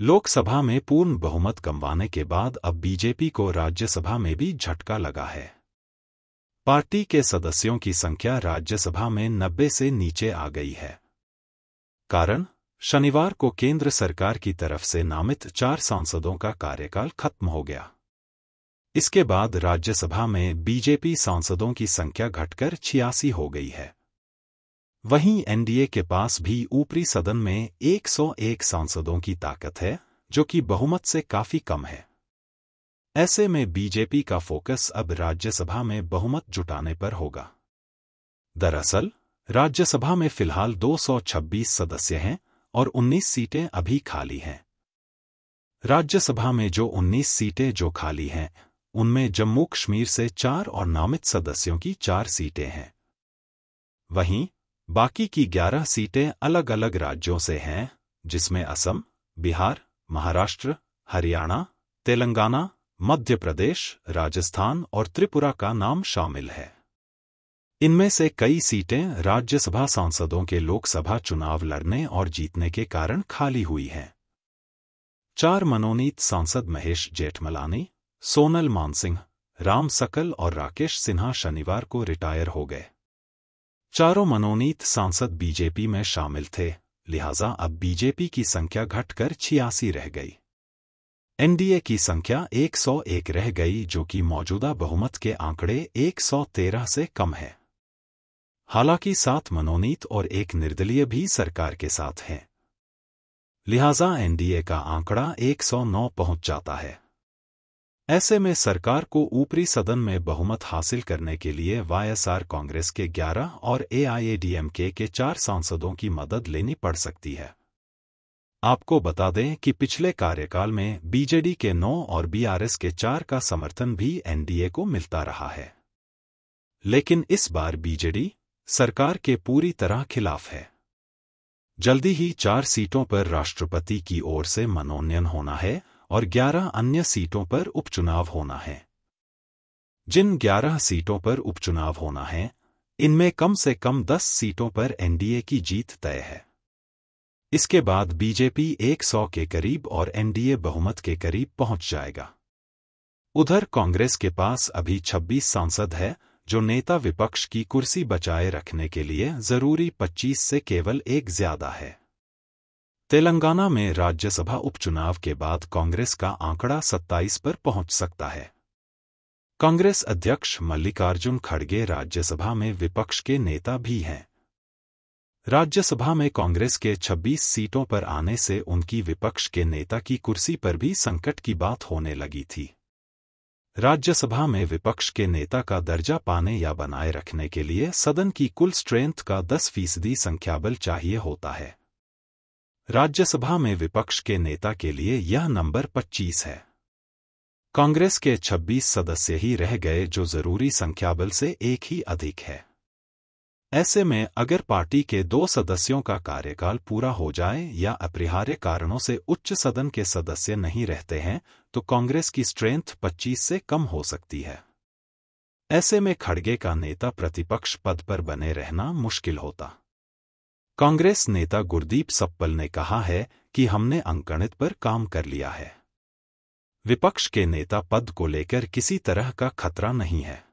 लोकसभा में पूर्ण बहुमत कमवाने के बाद अब बीजेपी को राज्यसभा में भी झटका लगा है पार्टी के सदस्यों की संख्या राज्यसभा में नब्बे से नीचे आ गई है कारण शनिवार को केंद्र सरकार की तरफ से नामित चार सांसदों का कार्यकाल खत्म हो गया इसके बाद राज्यसभा में बीजेपी सांसदों की संख्या घटकर छियासी हो गई है वहीं एनडीए के पास भी ऊपरी सदन में 101 सांसदों की ताकत है जो कि बहुमत से काफी कम है ऐसे में बीजेपी का फोकस अब राज्यसभा में बहुमत जुटाने पर होगा दरअसल राज्यसभा में फिलहाल 226 सदस्य हैं और 19 सीटें अभी खाली हैं राज्यसभा में जो 19 सीटें जो खाली हैं उनमें जम्मू कश्मीर से चार और नामित सदस्यों की चार सीटें हैं वहीं बाकी की ग्यारह सीटें अलग अलग राज्यों से हैं जिसमें असम बिहार महाराष्ट्र हरियाणा तेलंगाना मध्य प्रदेश राजस्थान और त्रिपुरा का नाम शामिल है इनमें से कई सीटें राज्यसभा सांसदों के लोकसभा चुनाव लड़ने और जीतने के कारण खाली हुई हैं चार मनोनीत सांसद महेश जेठमलानी सोनल मानसिंह राम सकल और राकेश सिन्हा शनिवार को रिटायर हो गए चारों मनोनीत सांसद बीजेपी में शामिल थे लिहाजा अब बीजेपी की संख्या घटकर छियासी रह गई एनडीए की संख्या 101 रह गई जो कि मौजूदा बहुमत के आंकड़े 113 से कम है हालांकि सात मनोनीत और एक निर्दलीय भी सरकार के साथ हैं लिहाजा एनडीए का आंकड़ा 109 पहुंच जाता है ऐसे में सरकार को ऊपरी सदन में बहुमत हासिल करने के लिए वाईएसआर कांग्रेस के 11 और एआईएडीएमके के चार सांसदों की मदद लेनी पड़ सकती है आपको बता दें कि पिछले कार्यकाल में बीजेडी के 9 और बीआरएस के 4 का समर्थन भी एनडीए को मिलता रहा है लेकिन इस बार बीजेडी सरकार के पूरी तरह खिलाफ है जल्दी ही चार सीटों पर राष्ट्रपति की ओर से मनोनयन होना है और 11 अन्य सीटों पर उपचुनाव होना है जिन 11 सीटों पर उपचुनाव होना है इनमें कम से कम 10 सीटों पर एनडीए की जीत तय है इसके बाद बीजेपी 100 के करीब और एनडीए बहुमत के करीब पहुंच जाएगा उधर कांग्रेस के पास अभी 26 सांसद है जो नेता विपक्ष की कुर्सी बचाए रखने के लिए जरूरी 25 से केवल एक ज्यादा है तेलंगाना में राज्यसभा उपचुनाव के बाद कांग्रेस का आंकड़ा 27 पर पहुंच सकता है कांग्रेस अध्यक्ष मल्लिकार्जुन खड़गे राज्यसभा में विपक्ष के नेता भी हैं राज्यसभा में कांग्रेस के 26 सीटों पर आने से उनकी विपक्ष के नेता की कुर्सी पर भी संकट की बात होने लगी थी राज्यसभा में विपक्ष के नेता का दर्जा पाने या बनाए रखने के लिए सदन की कुल स्ट्रेंथ का 10 फीसदी संख्याबल चाहिए होता है राज्यसभा में विपक्ष के नेता के लिए यह नंबर 25 है कांग्रेस के 26 सदस्य ही रह गए जो जरूरी संख्याबल से एक ही अधिक है ऐसे में अगर पार्टी के दो सदस्यों का कार्यकाल पूरा हो जाए या अपरिहार्य कारणों से उच्च सदन के सदस्य नहीं रहते हैं तो कांग्रेस की स्ट्रेंथ 25 से कम हो सकती है ऐसे में खड़गे का नेता प्रतिपक्ष पद पर बने रहना मुश्किल होता कांग्रेस नेता गुरदीप सप्पल ने कहा है कि हमने अंकणित पर काम कर लिया है विपक्ष के नेता पद को लेकर किसी तरह का खतरा नहीं है